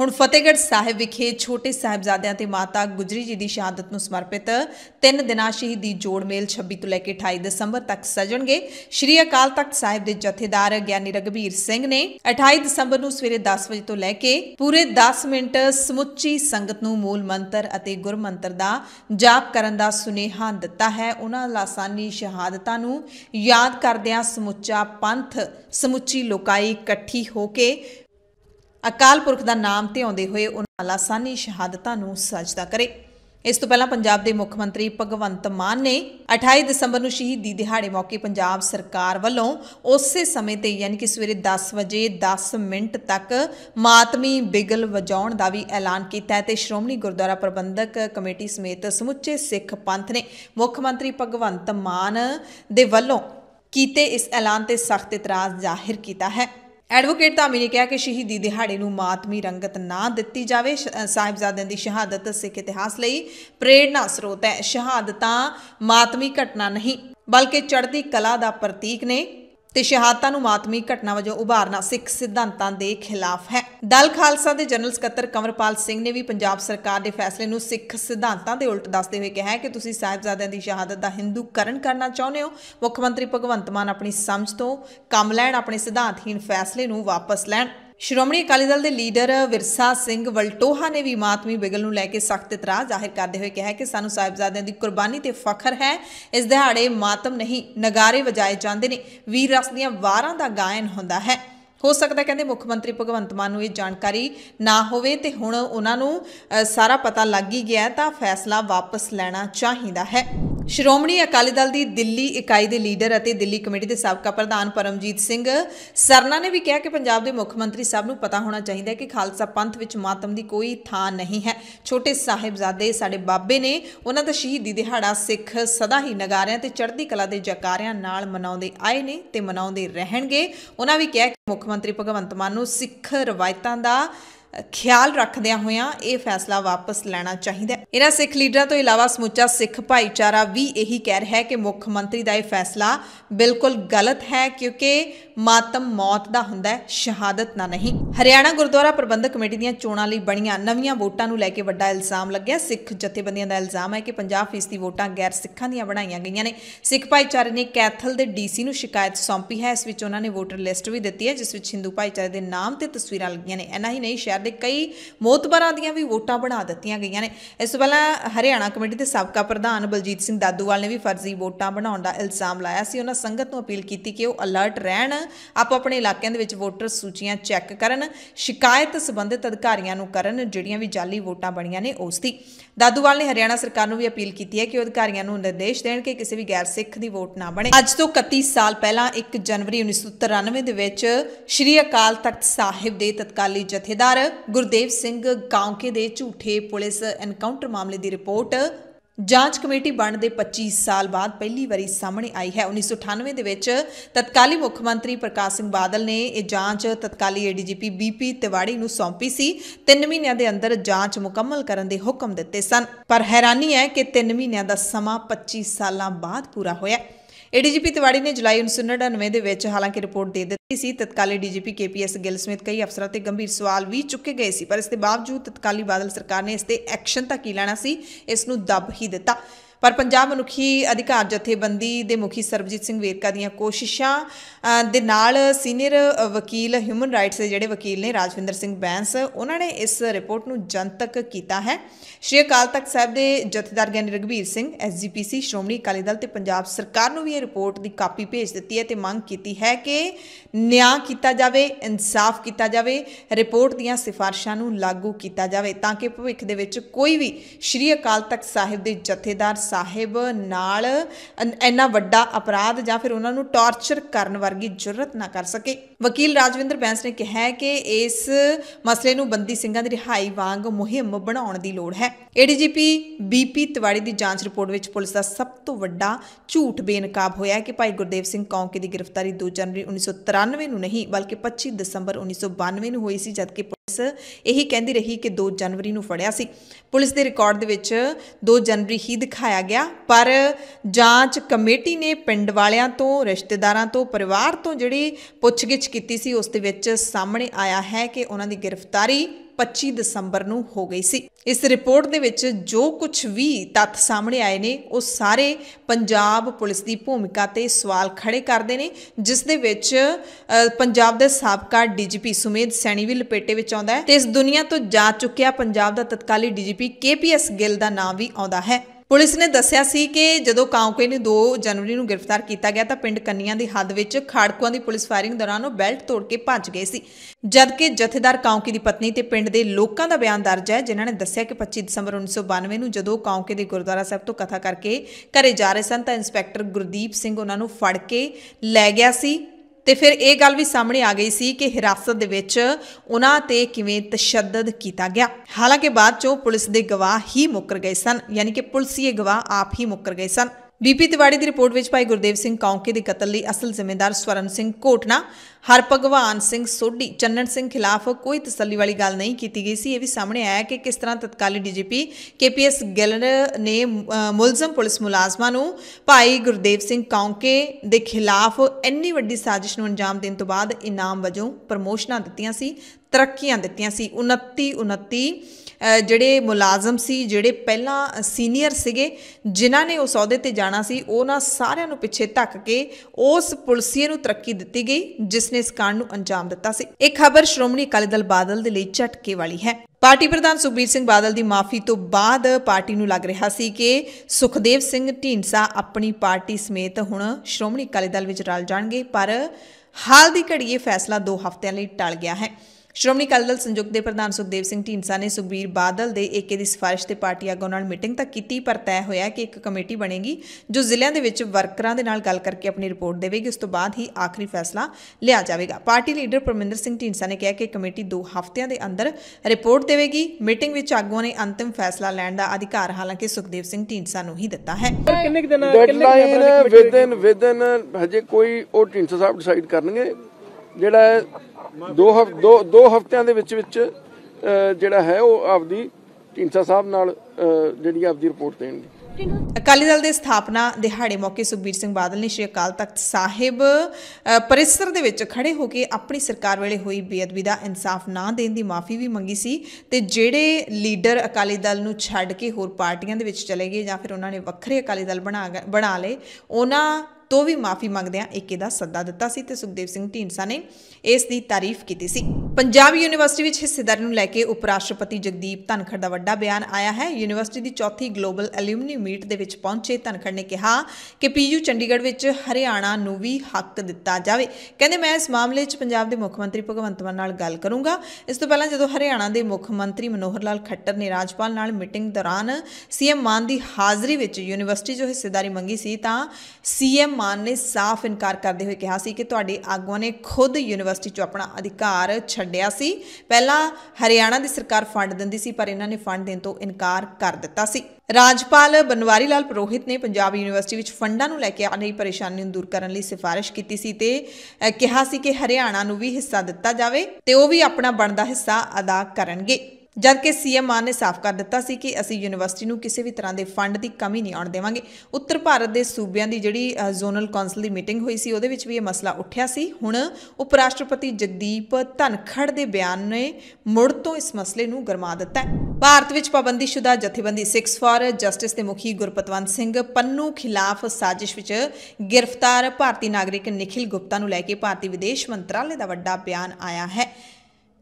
ਹੁਣ ਫਤਿਹਗੜ੍ਹ ਸਾਹਿਬ ਵਿਖੇ ਛੋਟੇ ਸਾਹਿਬਜ਼ਾਦਿਆਂ ਤੇ ਮਾਤਾ ਗੁਜਰੀ ਜੀ ਦੀ ਸ਼ਹਾਦਤ ਨੂੰ ਸਮਰਪਿਤ ਤਿੰਨ ਦਿਨਾਂ ਸ਼ਹੀਦੀ ਜੋੜ ਮੇਲ 26 ਤੋਂ ਲੈ ਕੇ 28 ਦਸੰਬਰ ਤੱਕ ਸਜਣਗੇ ਸ਼੍ਰੀ ਅਕਾਲ ਤਖਤ ਸਾਹਿਬ ਦੇ ਜਥੇਦਾਰ ਗਿਆਨੀ ਰਗਵੀਰ ਸਿੰਘ ਨੇ 28 ਦਸੰਬਰ ਨੂੰ ਸਵੇਰੇ 10 ਵਜੇ ਤੋਂ ਲੈ ਕੇ ਪੂਰੇ 10 ਮਿੰਟ ਸਮੁੱਚੀ ਸੰਗਤ ਨੂੰ ਮੂਲ ਮੰਤਰ ਅਤੇ ਗੁਰ ਮੰਤਰ ਦਾ ਜਾਪ ਕਰਨ ਦਾ ਸੁਨੇਹਾ ਦਿੱਤਾ ਹੈ ਉਹਨਾਂ ਲਾਸਾਨੀ ਸ਼ਹਾਦਤਾਂ ਨੂੰ ਯਾਦ ਕਰਦਿਆਂ ਸਮੁੱਚਾ ਪੰਥ ਸਮੁੱਚੀ ਲੋਕਾਈ ਇਕੱਠੀ ਹੋ ਕੇ ਅਕਾਲ ਪੁਰਖ ਦਾ ਨਾਮ ਧਿਆਉਂਦੇ ਹੋਏ ਉਹਨਾਂ ਨਾਲ ਸ਼ਹਾਦਤਾਂ ਨੂੰ ਸਜਦਾ ਕਰੇ ਇਸ ਤੋਂ ਪਹਿਲਾਂ ਪੰਜਾਬ ਦੇ ਮੁੱਖ ਮੰਤਰੀ ਭਗਵੰਤ ਮਾਨ ਨੇ 28 ਦਸੰਬਰ ਨੂੰ ਸ਼ਹੀਦੀ ਦਿਹਾੜੇ ਮੌਕੇ ਪੰਜਾਬ ਸਰਕਾਰ ਵੱਲੋਂ ਉਸੇ ਸਮੇਂ ਤੇ ਯਾਨੀ ਕਿ ਸਵੇਰੇ 10 ਵਜੇ 10 ਮਿੰਟ ਤੱਕ ਮਾਤਮੀ ਬਿਗਲ ਵਜਾਉਣ ਦਾ ਵੀ ਐਲਾਨ ਕੀਤਾ ਹੈ ਤੇ ਸ਼੍ਰੋਮਣੀ ਗੁਰਦੁਆਰਾ ਪ੍ਰਬੰਧਕ ਕਮੇਟੀ ਸਮੇਤ ਸਮੁੱਚੇ ਸਿੱਖ ਪੰਥ ਨੇ ਮੁੱਖ ਮੰਤਰੀ ਭਗਵੰਤ ਮਾਨ ਦੇ ਵੱਲੋਂ ਕੀਤੇ ਇਸ ਐਲਾਨ ਤੇ ਸਖਤ ਇਤਰਾਜ਼ ਜ਼ਾਹਿਰ ਕੀਤਾ ਹੈ ਐਡਵੋਕੇਟ ਧਾਮੀ ਨੇ ਕਿਹਾ ਕਿ ਸ਼ਹੀਦੀ ਦਿਹਾੜੇ ਨੂੰ ਮਾਤਮੀ ਰੰਗਤ ਨਾ ਦਿੱਤੀ ਜਾਵੇ ਸਾਹਿਬਜ਼ਾਦਿਆਂ ਦੀ ਸ਼ਹਾਦਤ ਸਿੱਖ ਇਤਿਹਾਸ ਲਈ ਪ੍ਰੇਰਣਾ ਸਰੋਤ ਹੈ ਸ਼ਹਾਦਤਾਂ ਮਾਤਮੀ ਘਟਨਾ ਨਹੀਂ ਬਲਕਿ ਚੜ੍ਹਦੀ ਕਲਾ ਦਾ ਪ੍ਰਤੀਕ ਨੇ ਤੇ ਸ਼ਹਾਦਤਾਂ ਨੂੰ ਮਾਤਮੀ ਘਟਨਾ ਵਜੋਂ ਉਭਾਰਨਾ ਸਿੱਖ ਸਿਧਾਂਤਾਂ ਦੇ ਖਿਲਾਫ ਹੈ ਦਲ ਖਾਲਸਾ ਦੇ ਜਨਰਲ ਸਕੱਤਰ ਕਮਰਪਾਲ ਸਿੰਘ ਨੇ ਵੀ ਪੰਜਾਬ ਸਰਕਾਰ ਦੇ ਫੈਸਲੇ ਨੂੰ ਸਿੱਖ ਸਿਧਾਂਤਾਂ ਦੇ ਉਲਟ ਦੱਸਦੇ ਹੋਏ ਕਿਹਾ ਹੈ ਕਿ ਤੁਸੀਂ ਸਾਹਿਬਜ਼ਾਦਿਆਂ ਦੀ ਸ਼ਹਾਦਤ ਦਾ ਹਿੰਦੂਕਰਨ ਕਰਨਾ ਚਾਹੁੰਦੇ ਹੋ ਮੁੱਖ ਮੰਤਰੀ ਭਗਵੰਤ ਮਾਨ ਆਪਣੀ ਸਮਝ ਤੋਂ ਕੰਮ ਲੈਣ ਆਪਣੇ ਸਿਧਾਂਤਹੀਣ ਫੈਸਲੇ ਨੂੰ ਵਾਪਸ ਲੈਣ ਸ਼੍ਰੋਮਣੀ ਅਕਾਲੀ ਦਲ ਦੇ ਲੀਡਰ ਵਿਰਸਾ ਸਿੰਘ ਵਲਟੋਹਾ ਨੇ ਵੀ ਮਾਤਮੀ ਬਿਗਲ ਨੂੰ ਲੈ ਕੇ ਸਖਤ ਇਤਰਾਜ਼ ਜ਼ਾਹਿਰ ਕਰਦੇ ਹੋਏ ਕਿਹਾ ਕਿ ਸਾਨੂੰ ਸਾਹਿਬਜ਼ਾਦਿਆਂ ਦੀ ਕੁਰਬਾਨੀ ਤੇ ਫਖਰ ਹੈ ਇਸ ਦਿਹਾੜੇ ਮਾਤਮ ਨਹੀਂ ਨਗਾਰੇ ਵਜਾਏ ਜਾਂਦੇ ਨੇ ਵੀਰ ਰਸ ਦੀਆਂ ਵਾਰਾਂ ਦਾ ਗਾਇਨ ਹੁੰਦਾ ਹੈ ਹੋ ਸਕਦਾ ਕਹਿੰਦੇ ਮੁੱਖ ਮੰਤਰੀ ਭਗਵੰਤ ਮਾਨ ਨੂੰ ਇਹ ਜਾਣਕਾਰੀ ਨਾ ਹੋਵੇ ਤੇ ਹੁਣ ਉਹਨਾਂ ਨੂੰ ਸਾਰਾ ਪਤਾ ਲੱਗ ਹੀ ਗਿਆ ਤਾਂ ਫੈਸਲਾ ਵਾਪਸ ਲੈਣਾ ਚਾਹੀਦਾ ਹੈ ਸ਼੍ਰੋਮਣੀ ਅਕਾਲੀ ਦਲ ਦੀ ਦਿੱਲੀ ਇਕਾਈ ਦੇ ਲੀਡਰ ਅਤੇ ਦਿੱਲੀ ਕਮੇਟੀ ਦੇ ਸਾਬਕਾ ਪ੍ਰਧਾਨ ਪਰਮਜੀਤ ਸਿੰਘ ਸਰਨਾ ਨੇ ਵੀ ਕਿਹਾ ਕਿ ਪੰਜਾਬ ਦੇ ਮੁੱਖ ਮੰਤਰੀ ਸਾਹਿਬ ਨੂੰ ਪਤਾ ਹੋਣਾ ਚਾਹੀਦਾ ਹੈ ਕਿ ਖਾਲਸਾ ਪੰਥ ਵਿੱਚ ਮਾਤਮ ਦੀ ਕੋਈ ਥਾਂ ਨਹੀਂ ਹੈ ਛੋਟੇ ਸਾਹਿਬਜ਼ਾਦੇ ਸਾਡੇ ਬਾਬੇ ਨੇ ਉਹਨਾਂ ਦਾ ਸ਼ਹੀਦੀ ਦਿਹਾੜਾ ਸਿੱਖ ਸਦਾ ਹੀ ਨਗਾਰਿਆਂ ਤੇ ਚੜ੍ਹਦੀ ਕਲਾ ਦੇ ਜਕਾਰਿਆਂ ਨਾਲ ਮਨਾਉਂਦੇ ਆਏ ਨੇ ਤੇ ਮਨਾਉਂਦੇ ਰਹਿਣਗੇ ਉਹਨਾਂ ਵੀ ਕਿਹਾ ਕਿ ਮੁੱਖ ਮੰਤਰੀ ਭਗਵੰਤ ਮਾਨ ਨੂੰ ਸਿੱਖ ਰਵਾਇਤਾਂ ਦਾ ਖਿਆਲ ਰੱਖਦਿਆਂ ਹੋਇਆਂ ਇਹ ਫੈਸਲਾ ਵਾਪਸ ਲੈਣਾ ਚਾਹੀਦਾ ਹੈ ਇਹਨਾਂ ਸਿੱਖ ਲੀਡਰਾਂ ਤੋਂ ਇਲਾਵਾ ਸਮੁੱਚਾ ਸਿੱਖ ਭਾਈਚਾਰਾ ਵੀ ਇਹੀ ਕਹਿ ਰਿਹਾ ਹੈ ਕਿ ਮੁੱਖ ਮੰਤਰੀ ਦਾ ਇਹ ਫੈਸਲਾ ਬਿਲਕੁਲ ਗਲਤ ਹੈ ਕਿਉਂਕਿ ਮਾਤਮ ਮੌਤ ਦਾ ਹੁੰਦਾ ਹੈ ਸ਼ਹਾਦਤ ਨਾ ਨਹੀਂ ਹਰਿਆਣਾ ਗੁਰਦੁਆਰਾ ਪ੍ਰਬੰਧਕ ਕਮੇਟੀ ਦੀਆਂ ਚੋਣਾਂ ਲਈ ਬਣੀਆਂ ਨਵੀਆਂ ਵੋਟਾਂ ਨੂੰ ਲੈ ਕੇ ਵੱਡਾ ਇਲਜ਼ਾਮ ਲੱਗਿਆ ਸਿੱਖ ਜਥੇਬੰਦੀਆਂ ਦਾ ਇਲਜ਼ਾਮ ਹੈ ਕਿ 50% ਵੋਟਾਂ ਗੈਰ ਸਿੱਖਾਂ ਦੀਆਂ ਬਣਾਈਆਂ ਗਈਆਂ ਨੇ ਸਿੱਖ ਭਾਈਚਾਰੇ ਨੇ ਕੈਥਲ ਦੇ ਡੀਸੀ ਨੂੰ ਸ਼ਿਕਾਇਤ ਸੌਂਪੀ ਹੈ ਇਸ ਵਿੱਚ ਉਹਨਾਂ ਨੇ ਵੋਟਰ ਲਿਸਟ ਵੀ ਦਿੱਤੀ ਹੈ ਜਿਸ ਵਿੱਚ ਹਿੰਦੂ ਭਾਈਚਾਰੇ ਦੇ ਨਾਮ ਤੇ ਤਸਵੀਰਾਂ ਲੱਗੀਆਂ ਨੇ ਐਨਾ ਹੀ ਨਹੀਂ ਸ਼ਹਿਰ ਦੇ ਕਈ ਮੋਤਬਰਾਂ ਦੀਆਂ ਵੀ ਵੋਟਾਂ ਬਣਾ ਦਿੱਤੀਆਂ ਗਈਆਂ ਨੇ ਇਸ ਵੇਲੇ ਪਹਿਲਾਂ ਹਰਿਆਣਾ ਕਮੇਟੀ ਦੇ ਸਾਬਕਾ ਪ੍ਰਧਾਨ ਬਲਜੀਤ ਸਿੰਘ ਦਾਦੂਵਾਲ ਨੇ ਵੀ ਫਰਜ਼ੀ ਵੋਟਾਂ ਬਣਾਉਣ ਦਾ ਇਲਜ਼ਾਮ ਲਾਇਆ ਸੀ ਉਹਨਾਂ ਸੰਗਤ ਨੂੰ ਅਪੀਲ ਕੀਤੀ ਕਿ ਉਹ ਅਲਰਟ ਰਹਿਣ ਆਪ ਆਪਣੇ ਇਲਾਕਿਆਂ ਦੇ ਵਿੱਚ ਵੋਟਰ ਸੂਚੀਆਂ ਚੈੱਕ ਕਰਨ ਸ਼ਿਕਾਇਤ ਸੰਬੰਧਿਤ ਅਧਿਕਾਰੀਆਂ ਨੂੰ ਕਰਨ ਜਿਹੜੀਆਂ ਵੀ ਜਾਲੀ ਵੋਟਾਂ ਬਣੀਆਂ ਨੇ ਉਸ ਦੀ ਦਾਦੂਵਾਲ ਨੇ ਹਰਿਆਣਾ ਸਰਕਾਰ ਨੂੰ ਵੀ ਅਪੀਲ ਕੀਤੀ ਹੈ ਕਿ ਉਹ ਅਧਿਕਾਰੀਆਂ ਨੂੰ ਨਿਰਦੇਸ਼ ਦੇਣ ਕਿ ਕਿਸੇ ਵੀ ਗੈਰ ਸਿੱਖ ਦੀ ਵੋਟ ਨਾ ਬਣੇ ਅੱਜ ਤੋਂ 31 ਸਾਲ ਪਹਿਲਾਂ 1 ਜਨਵਰੀ 1993 ਦੇ ਵਿੱਚ ਸ਼੍ਰੀ ਅਕਾਲ ਤਖਤ ਸਾਹਿਬ ਦੇ ਤਤਕਾਲੀ ਜਥੇਦਾਰ ਗੁਰਦੇਵ ਸਿੰਘ ਗਾਉਂਕੇ ਦੇ ਝੂਠੇ ਪੁਲਿਸ ਐਨਕਾਊਂਟਰ ਮਾਮਲੇ ਦੀ ਰਿਪੋਰਟ ਜਾਂਚ ਕਮੇਟੀ ਬਣ ਦੇ 25 ਸਾਲ ਬਾਅਦ ਪਹਿਲੀ ਵਾਰੀ ਸਾਹਮਣੇ ਆਈ ਹੈ 1998 ਦੇ ਵਿੱਚ ਤਤਕਾਲੀ ਮੁੱਖ ਮੰਤਰੀ ਪ੍ਰਕਾਸ਼ ਸਿੰਘ ਬਾਦਲ ਨੇ ਇਹ ਜਾਂਚ ਤਤਕਾਲੀ ਏਡੀਜੀਪੀ ਬੀਪੀ ਤਿਵਾੜੀ ਨੂੰ ਸੌਂਪੀ ਸੀ 3 ਮਹੀਨਿਆਂ ਦੇ ਅੰਦਰ ਜਾਂਚ ਮੁਕੰਮਲ ਕਰਨ ਦੇ ਹੁਕਮ ਦਿੱਤੇ ਸਨ ਪਰ ਹੈਰਾਨੀ ਹੈ ਕਿ 3 ਮਹੀਨਿਆਂ ਦਾ ਸਮਾਂ 25 ਸਾਲਾਂ ਬਾਅਦ ਪੂਰਾ ਹੋਇਆ ਏਡੀਜੀਪੀ ਤਿਵਾੜੀ ਨੇ ਜੁਲਾਈ 1999 ਦੇ ਵਿੱਚ ਹਾਲਾਂਕਿ ਰਿਪੋਰਟ ਦੇ ਦਿੱਤੀ ਸੀ ਤਤਕਾਲੀ ਡੀਜੀਪੀ ਕੇਪੀਐਸ ਗਿੱਲ ਕਈ ਅਫਸਰਾਂ ਤੇ ਗੰਭੀਰ ਸਵਾਲ ਵੀ ਚੁੱਕੇ ਗਏ ਸੀ ਪਰ ਇਸ ਦੇ ਬਾਵਜੂਦ ਤਤਕਾਲੀ ਬਾਦਲ ਸਰਕਾਰ ਨੇ ਇਸ ਤੇ ਐਕਸ਼ਨ ਤਾਂ ਕੀ ਲੈਣਾ ਸੀ ਇਸ ਨੂੰ ਦੱਬ ਹੀ ਦਿੱਤਾ ਪਰ ਪੰਜਾਬ ਮਨੁੱਖੀ ਅਧਿਕਾਰ ਜਥੇਬੰਦੀ ਦੇ ਮੁਖੀ ਸਰਬਜੀਤ ਸਿੰਘ ਵੇਰਕਾ ਦੀਆਂ ਕੋਸ਼ਿਸ਼ਾਂ ਦੇ ਨਾਲ ਸੀਨੀਅਰ ਵਕੀਲ ਹਿਊਮਨ ਰਾਈਟਸ ਦੇ ਜਿਹੜੇ ਵਕੀਲ ਨੇ ਰਾਜਵਿੰਦਰ ਸਿੰਘ ਬੈਂਸ ਉਹਨਾਂ ਨੇ ਇਸ ਰਿਪੋਰਟ ਨੂੰ ਜਨਤਕ ਕੀਤਾ ਹੈ ਸ਼੍ਰੀ ਅਕਾਲ ਤਖਤ ਸਾਹਿਬ ਦੇ ਜਥੇਦਾਰ ਗਿਆਨੀ ਰਗਵੀਰ ਸਿੰਘ ਐਸਜੀਪੀਸੀ ਸ਼੍ਰੋਮਣੀ ਅਕਾਲੀ ਦਲ ਤੇ ਪੰਜਾਬ ਸਰਕਾਰ ਨੂੰ ਵੀ ਇਹ ਰਿਪੋਰਟ ਦੀ ਕਾਪੀ ਭੇਜ ਦਿੱਤੀ ਹੈ ਤੇ ਮੰਗ ਕੀਤੀ ਹੈ ਕਿ ਨਿਆਂ ਕੀਤਾ ਜਾਵੇ ਇਨਸਾਫ ਕੀਤਾ ਜਾਵੇ ਰਿਪੋਰਟ ਦੀਆਂ ਸਿਫਾਰਸ਼ਾਂ ਨੂੰ ਲਾਗੂ ਕੀਤਾ ਜਾਵੇ ਤਾਂ ਕਿ ਭਵਿੱਖ ਦੇ ਵਿੱਚ ਕੋਈ ਵੀ ਸ਼੍ਰੀ ਅਕਾਲ ਤਖਤ ਸਾਹਿਬ ਦੇ ਜਥੇਦਾਰ ਸਾਹਿਬ ਨਾਲ ਇੰਨਾ ਵੱਡਾ ਅਪਰਾਧ ਜਾਂ ਫਿਰ ਉਹਨਾਂ ਨੂੰ ਟੌਰਚਰ ਕਰਨ ਵਰਗੀ ਜੁਰਤ ਨਾ ਕਰ ਸਕੇ ਵਕੀਲ ਰਾਜਵਿੰਦਰ ਬੈਂਸ ਨੇ ਕਿਹਾ ਕਿ ਇਸ ਮਸਲੇ ਨੂੰ ਬੰਦੀ ਸਿੰਘਾਂ ਦੀ ਰਿਹਾਈ ਵਾਂਗ ਮੁਹਿੰਮ ਬਣਾਉਣ ਦੀ ਲੋੜ ਹੈ ਏਡੀਜੀਪੀ ਬੀਪੀ ਤਿਵਾੜੀ ਦੀ ਜਾਂਚ ਰਿਪੋਰਟ ਵਿੱਚ ਪੁਲਿਸ ਦਾ ਸਭ ਤੋਂ ਵੱਡਾ ਝੂਠ ਬੇਨਕਾਬ ਹੋਇਆ ਹੈ ਕਿ ਭਾਈ ਗੁਰਦੇਵ ਸਿੰਘ ਕੌਂਕੇ ਦੀ ਗ੍ਰਿਫਤਾਰੀ 2 ਜਨਵਰੀ 1993 ਨੂੰ ਨਹੀਂ ਬਲਕਿ 25 ਦਸੰਬਰ 1992 ਨੂੰ ਹੋਈ ਸੀ ਜਦਕਿ ਪੁਲਿਸ ਇਹੀ ਕਹਿੰਦੀ ਰਹੀ ਕਿ 2 ਜਨਵਰੀ ਨੂੰ ਫੜਿਆ ਸੀ ਪੁਲਿਸ ਦੇ ਰਿਕਾਰਡ ਦੇ ਵਿੱਚ 2 ਜਨਵਰੀ ਹੀ ਦਿਖਾਇਆ ਗਿਆ ਪਰ ਜਾਂਚ ਕਮੇਟੀ ਨੇ ਪਿੰਡ ਵਾਲਿਆਂ ਤੋਂ ਰਿਸ਼ਤੇਦਾਰਾਂ ਤੋਂ ਪਰਿਵਾਰ ਤੋਂ ਜਿਹੜੀ ਪੁੱਛਗਿੱਛ ਕੀਤੀ ਸੀ ਉਸ ਦੇ ਵਿੱਚ ਸਾਹਮਣੇ ਆਇਆ ਹੈ ਕਿ ਉਹਨਾਂ ਦੀ ਗ੍ਰਿਫਤਾਰੀ 25 ਦਸੰਬਰ ਨੂੰ ਹੋ ਗਈ ਸੀ ਇਸ ਰਿਪੋਰਟ ਦੇ ਵਿੱਚ ਜੋ ਕੁਝ ਵੀ ਤੱਥ ਸਾਹਮਣੇ ਆਏ ਨੇ ਉਹ ਸਾਰੇ ਪੰਜਾਬ ਪੁਲਿਸ ਦੀ ਭੂਮਿਕਾ ਤੇ ਸਵਾਲ ਖੜੇ ਕਰਦੇ ਨੇ ਜਿਸ ਦੇ ਵਿੱਚ ਪੰਜਾਬ ਦੇ ਸਾਬਕਾ ਡੀਜੀਪੀ ਸੁਮੇਧ ਸੈਣੀ ਵੀ ਲਪੇਟੇ ਵਿੱਚ ਆਉਂਦਾ ਹੈ ਤੇ ਇਸ ਦੁਨੀਆ ਤੋਂ ਜਾ ਚੁੱਕਿਆ ਪੰਜਾਬ ਦਾ ਤਤਕਾਲੀ ਡੀਜੀਪੀ ਕੇਪੀਐਸ ਗਿੱਲ ਦਾ ਨਾਮ ਵੀ ਆਉਂਦਾ ਹੈ ਪੁਲਿਸ ਨੇ ਦੱਸਿਆ ਸੀ ਕਿ ਜਦੋਂ ਕਾਉਂਕੇ ਨੂੰ 2 ਜਨਵਰੀ ਨੂੰ ਗ੍ਰਿਫਤਾਰ ਕੀਤਾ ਗਿਆ ਤਾਂ ਪਿੰਡ ਕੰਨੀਆਂ ਦੀ ਹੱਦ ਵਿੱਚ ਖਾੜਕੂਆਂ ਦੀ ਪੁਲਿਸ ਫਾਇਰਿੰਗ ਦੌਰਾਨ ਉਹ ਬੈਲਟ ਤੋੜ ਕੇ ਭੱਜ ਗਏ ਸੀ ਜਦਕਿ ਜਥੇਦਾਰ ਕਾਉਂਕੇ ਦੀ ਪਤਨੀ ਤੇ ਪਿੰਡ ਦੇ ਲੋਕਾਂ ਦਾ ਬਿਆਨ ਦਰਜ ਹੈ ਜਿਨ੍ਹਾਂ ਨੇ ਦੱਸਿਆ ਕਿ 25 ਦਸੰਬਰ 1992 ਨੂੰ ਜਦੋਂ ਕਾਉਂਕੇ ਦੇ ਗੁਰਦੁਆਰਾ ਸਾਹਿਬ ਤੋਂ ਕਥਾ ਕਰਕੇ ਘਰੇ ਜਾ ਰਹੇ ਸਨ ਤਾਂ ਇੰਸਪੈਕਟਰ ਗੁਰਦੀਪ ਸਿੰਘ ਉਹਨਾਂ ਨੂੰ ਫੜ ਕੇ ਲੈ ਗਿਆ ਸੀ ਤੇ ਫਿਰ ਇਹ ਗੱਲ ਵੀ ਸਾਹਮਣੇ ਆ ਗਈ ਸੀ ਕਿ ਹਿਰਾਸਤ ਦੇ ਵਿੱਚ ਉਹਨਾਂ ਤੇ ਕਿਵੇਂ ਤਸ਼ੱਦਦ ਕੀਤਾ ਗਿਆ ਹਾਲਾਂਕਿ ਬਾਅਦ ਚੋਂ ਪੁਲਿਸ ਦੇ ਗਵਾਹ ਹੀ ਮੁੱਕਰ ਗਏ ਸਨ ਯਾਨੀ ਕਿ ਪੁਲਸੀਏ ਗਵਾਹ ਆਪ ਹੀ ਮੁੱਕਰ ਗਏ ਸਨ ਬੀਪੀ ਤਿਵਾੜੀ ਦੀ ਰਿਪੋਰਟ ਵਿੱਚ ਭਾਈ ਗੁਰਦੇਵ ਸਿੰਘ ਕੌਂਕੇ ਦੇ ਕਤਲ ਲਈ ਅਸਲ ਜ਼ਿੰਮੇਦਾਰ ਸਵਰਨ ਸਿੰਘ ਕੋਟਨਾ ਹਰਪਗਵਾਨ ਸਿੰਘ ਸੋਢੀ ਚੰਨਣ ਸਿੰਘ ਖਿਲਾਫ ਕੋਈ ਤਸੱਲੀ ਵਾਲੀ ਗੱਲ ਨਹੀਂ ਕੀਤੀ ਗਈ ਸੀ ਇਹ ਵੀ ਸਾਹਮਣੇ ਆਇਆ ਕਿ ਕਿਸ ਤਰ੍ਹਾਂ ਤਤਕਾਲੀ ਡੀਜੀਪੀ ਕੇਪੀਐਸ ਗਿੱਲ ਨੇ ਮੁਲਜ਼ਮ ਪੁਲਿਸ ਮੁਲਾਜ਼ਮਾਂ ਨੂੰ ਭਾਈ ਗੁਰਦੇਵ ਸਿੰਘ ਕੌਂਕੇ ਦੇ ਖਿਲਾਫ ਇੰਨੀ ਵੱਡੀ ਸਾਜ਼ਿਸ਼ ਨੂੰ ਅੰਜਾਮ ਦੇਣ ਤੋਂ ਬਾਅਦ ਇਨਾਮ ਵਜੋਂ ਪ੍ਰਮੋਸ਼ਨਾਂ ਦਿੱਤੀਆਂ ਸੀ ਤਰੱਕੀਆਂ ਦਿੱਤੀਆਂ ਸੀ 29 29 ਜਿਹੜੇ ਮੁਲਾਜ਼ਮ ਸੀ ਜਿਹੜੇ ਪਹਿਲਾਂ ਸੀਨੀਅਰ ਸੀਗੇ ਜਿਨ੍ਹਾਂ ਨੇ ਉਸ ਅਹੁਦੇ ਤੇ ਜਾਣਾ ਸੀ ਉਹਨਾਂ ਸਾਰਿਆਂ ਨੂੰ ਪਿੱਛੇ ਧੱਕ ਕੇ ਉਸ ਪੁਲਸੀਏ ਨੂੰ ਤਰੱਕੀ ਦਿੱਤੀ ਗਈ ਜਿਸ ਨੇ ਇਸ ਕਾਂਡ ਨੂੰ ਅੰਜਾਮ ਦਿੱਤਾ ਸੀ ਇਹ ਖਬਰ ਸ਼੍ਰੋਮਣੀ ਅਕਾਲੀ ਦਲ ਬਾਦਲ ਦੇ ਲਈ ਝਟਕੇ ਵਾਲੀ ਹੈ ਪਾਰਟੀ ਪ੍ਰਧਾਨ ਸੁਖਬੀਰ ਸਿੰਘ ਬਾਦਲ ਦੀ ਮਾਫੀ ਤੋਂ ਬਾਅਦ ਪਾਰਟੀ ਨੂੰ ਲੱਗ ਰਿਹਾ ਸੀ ਕਿ ਸੁਖਦੇਵ ਸਿੰਘ ਢੀਂਡਸਾ ਆਪਣੀ ਪਾਰਟੀ ਸਮੇਤ ਹੁਣ ਸ਼੍ਰੋਮਣੀ ਅਕਾਲੀ ਦਲ ਵਿੱਚ ਰਲ ਜਾਣਗੇ ਪਰ ਹਾਲ ਦੀ ਘੜੀ ਇਹ ਫੈਸਲਾ 2 ਹਫ਼ਤਿਆਂ ਲਈ ਟਲ ਗਿਆ ਹੈ ਸ਼੍ਰੋਮਣੀ ਅਕਾਲੀ ਦਲ ਸੰਯੁਕਤ ਦੇ ਪ੍ਰਧਾਨ ਸੁਖਦੇਵ ਸਿੰਘ ਢੀਂਸਾ ਨੇ ਸੁਖਬੀਰ ਬਾਦਲ ਦੇ ਏਕੇ ਦੀ ਸਿਫਾਰਿਸ਼ ਤੇ ਪਾਰਟੀ ਆਗੂ ਨਾਲ ਮੀਟਿੰਗ ਤਾਂ ਕੀਤੀ ਪਰ ਤੈਅ ਹੋਇਆ ਕਿ ਇੱਕ ਕਮੇਟੀ ਬਣੇਗੀ ਜੋ ਜ਼ਿਲ੍ਹਿਆਂ ਦੇ ਵਿੱਚ ਵਰਕਰਾਂ ਦੇ ਨਾਲ ਗੱਲ ਕਰਕੇ ਆਪਣੀ ਰਿਪੋਰਟ ਦੇਵੇਗੀ ਉਸ ਤੋਂ ਬਾਅਦ ਹੀ ਆਖਰੀ ਫੈਸਲਾ ਲਿਆ ਜਾਵੇਗਾ ਪਾਰਟੀ ਲੀਡਰ ਪਰਮਿੰਦਰ ਸਿੰਘ ਢੀਂਸਾ ਨੇ ਕਿਹਾ ਕਿ ਕਮੇਟੀ 2 ਹਫ਼ਤਿਆਂ ਦੇ ਅੰਦਰ ਰਿਪੋਰਟ ਦੇਵੇਗੀ ਮੀਟਿੰਗ ਵਿੱਚ ਆਗੂਆਂ ਨੇ ਅੰਤਿਮ ਫੈਸਲਾ ਲੈਣ ਦਾ ਅਧਿਕਾਰ ਹਾਲਾਂਕਿ ਸੁਖਦੇਵ ਸਿੰਘ ਢੀਂਸਾ ਨੂੰ ਹੀ ਦਿੱਤਾ ਹੈ ਕਿੰਨੇ ਦਿਨ ਕਿੰਨੇ ਵਿਦਨ ਵਿਦਨ ਹਜੇ ਕੋਈ ਉਹ ਢੀਂਸਾ ਸਾਹਿਬ ਡਿਸਾਈਡ ਕਰਨਗੇ ਜਿਹੜਾ ਦੋ ਹਫ ਦੋ ਦੋ ਹਫ਼ਤਿਆਂ ਦੇ ਵਿੱਚ ਵਿੱਚ ਜਿਹੜਾ ਹੈ ਉਹ ਆਪਦੀ ਢਿੰਸਾ ਸਾਹਿਬ ਨਾਲ ਜਿਹੜੀ ਆਪਦੀ ਰਿਪੋਰਟ ਦੇਣਗੇ ਅਕਾਲੀ ਦਲ ਦੇ ਸਥਾਪਨਾ ਦਿਹਾੜੇ ਮੌਕੇ ਸੁਖਬੀਰ ਸਿੰਘ ਬਾਦਲ ਨੇ ਸ਼੍ਰੀ ਅਕਾਲ ਤਖਤ ਸਾਹਿਬ ਪਰਿਸਰ ਦੇ ਵਿੱਚ ਖੜੇ ਹੋ ਕੇ ਆਪਣੀ ਸਰਕਾਰ ਵੇਲੇ ਹੋਈ ਬੇਅਦਬੀ ਦਾ ਇਨਸਾਫ ਨਾ ਦੇਣ ਦੀ ਮਾਫੀ ਵੀ ਮੰਗੀ ਸੀ ਤੇ ਜਿਹੜੇ ਲੀਡਰ ਅਕਾਲੀ ਦਲ ਨੂੰ ਛੱਡ ਕੇ ਹੋਰ ਪਾਰਟੀਆਂ ਦੇ ਵਿੱਚ ਚਲੇ ਗਏ ਜਾਂ ਫਿਰ ਉਹਨਾਂ ਨੇ ਵੱਖਰੇ ਅਕਾਲੀ ਦਲ ਬਣਾ ਬਣਾ ਲਏ ਉਹਨਾਂ ਤੋਂ ਵੀ ਮਾਫੀ ਮੰਗਦਿਆਂ ਏਕੇ ਦਾ ਸੱਦਾ ਦਿੱਤਾ ਸੀ ਤੇ ਸੁਖਦੇਵ ਸਿੰਘ ਢੀਂਡਸਾ ਨੇ ਇਸ ਦੀ ਤਾਰੀਫ ਕੀਤੀ ਸੀ ਪੰਜਾਬ ਯੂਨੀਵਰਸਿਟੀ ਵਿੱਚ ਹਿੱਸੇਦਾਰੀ ਨੂੰ ਲੈ ਕੇ ਉਪ ਰਾਸ਼ਟਰਪਤੀ ਜਗਦੀਪ ਧਨਖੜ ਦਾ ਵੱਡਾ ਬਿਆਨ ਆਇਆ ਹੈ ਯੂਨੀਵਰਸਿਟੀ ਦੀ ਚੌਥੀ ਗਲੋਬਲ ਐਲੂਮਨੀ ਮੀਟ ਦੇ ਵਿੱਚ ਪਹੁੰਚੇ ਧਨਖੜ ਨੇ ਕਿਹਾ ਕਿ ਪੀਯੂ ਚੰਡੀਗੜ੍ਹ ਵਿੱਚ ਹਰਿਆਣਾ ਨੂੰ ਵੀ ਹੱਕ ਦਿੱਤਾ ਜਾਵੇ ਕਹਿੰਦੇ ਮੈਂ ਇਸ ਮਾਮਲੇ 'ਚ ਪੰਜਾਬ ਦੇ ਮੁੱਖ ਮੰਤਰੀ ਭਗਵੰਤ ਮਾਨ ਨਾਲ ਗੱਲ ਕਰੂੰਗਾ ਇਸ ਤੋਂ ਪਹਿਲਾਂ ਜਦੋਂ ਹਰਿਆਣਾ ਦੇ ਮੁੱਖ ਮੰਤਰੀ ਮਨੋਹਰ ਲਾਲ ਖੱਟਰ ਨੇ ਰਾਜਪਾਲ ਨਾਲ ਮੀਟਿੰਗ ਦੌਰਾਨ ਸੀਐਮ ਮਾਨ ਦੀ ਹਾਜ਼ਰੀ ਵਿੱਚ ਯੂਨੀਵਰਸਿਟੀ ਜੋ ਹਿੱਸੇਦਾਰੀ ਮੰਗੀ ਸੀ ਤਾਂ ਸੀਐਮ ਮਾਨ ਨੇ ਸਾਫ਼ ਇਨਕਾਰ ਕਰਦੇ ਹੋਏ ਕਿਹਾ ਸੀ ਕਿ ਤੁਹਾਡੇ ਆਗੂਆਂ ਨੇ ਖੁਦ ਯੂਨੀਵਰਸਿਟੀ 'ਚ ਆਪਣਾ ਅਧਿਕਾਰ ਛੱਡਿਆ ਸੀ ਪਹਿਲਾਂ ਹਰਿਆਣਾ ਦੀ ਸਰਕਾਰ ਫੰਡ ਦਿੰਦੀ ਸੀ ਪਰ ਇਹਨਾਂ ਨੇ ਫੰਡ ਦੇਣ ਤੋਂ ਇਨਕਾਰ ਕਰ ਦਿੱਤਾ ਸੀ ਰਾਜਪਾਲ ਬਨਵਾਰੀ ਲਾਲ ਪ੍ਰੋਹਿਤ ਨੇ ਪੰਜਾਬ ਯੂਨੀਵਰਸਿਟੀ ਵਿੱਚ ਫੰਡਾਂ ਨੂੰ ਲੈ ਕੇ ਆ ਰਹੀ ਪਰੇਸ਼ਾਨੀ ਨੂੰ ਦੂਰ ਕਰਨ ਲਈ ਸਿਫਾਰਿਸ਼ ਕੀਤੀ ਸੀ ਤੇ ਕਿਹਾ ਸੀ ਕਿ ਹਰਿਆਣਾ ਨੂੰ ਵੀ ਹਿੱਸਾ ਦਿੱਤਾ ਜਾਵੇ ਤੇ ਉਹ ਵੀ ਆਪਣਾ ਬਣਦਾ ਹਿੱਸਾ ਅਦਾ ਕਰਨਗੇ ਜਦ ਕਿ ਸੀਐਮ ਮਾਨ ਨੇ ਸਾਫ਼ ਕਰ ਦਿੱਤਾ ਸੀ ਕਿ ਅਸੀਂ ਯੂਨੀਵਰਸਿਟੀ ਨੂੰ ਕਿਸੇ ਵੀ ਤਰ੍ਹਾਂ ਦੇ ਫੰਡ ਦੀ ਕਮੀ ਨਹੀਂ ਆਉਣ ਦੇਵਾਂਗੇ ਉੱਤਰ ਭਾਰਤ ਦੇ ਸੂਬਿਆਂ ਦੀ ਜਿਹੜੀ ਜ਼ੋਨਲ ਕੌਂਸਲ ਦੀ ਮੀਟਿੰਗ ਹੋਈ ਸੀ ਉਹਦੇ ਵਿੱਚ ਵੀ ਇਹ ਮਸਲਾ ਉੱਠਿਆ ਸੀ ਹੁਣ ਉਪ ਰਾਸ਼ਟਰਪਤੀ ਜਗਦੀਪ ਧਨਖੜ ਦੇ ਬਿਆਨ ਨੇ ਮੁੜ ਤੋਂ ਇਸ ਮਸਲੇ ਨੂੰ ਗਰਮਾ ਦਿੱਤਾ ਹੈ ਭਾਰਤ ਵਿੱਚ ਸ਼ੁਦਾ ਜਥੇਬੰਦੀ 6 ਫਾਰ ਜਸਟਿਸ ਦੇ ਮੁਖੀ ਗੁਰਪਤਵੰਤ ਸਿੰਘ ਪੰਨੂ ਖਿਲਾਫ ਸਾਜ਼ਿਸ਼ ਵਿੱਚ ਗ੍ਰਿਫਤਾਰ ਭਾਰਤੀ ਨਾਗਰਿਕ ਨikhil ਗੁਪਤਾ ਨੂੰ ਲੈ ਕੇ ਭਾਰਤੀ ਵਿਦੇਸ਼ ਮੰਤਰਾਲੇ ਦਾ ਵੱਡਾ ਬਿਆਨ ਆਇਆ ਹੈ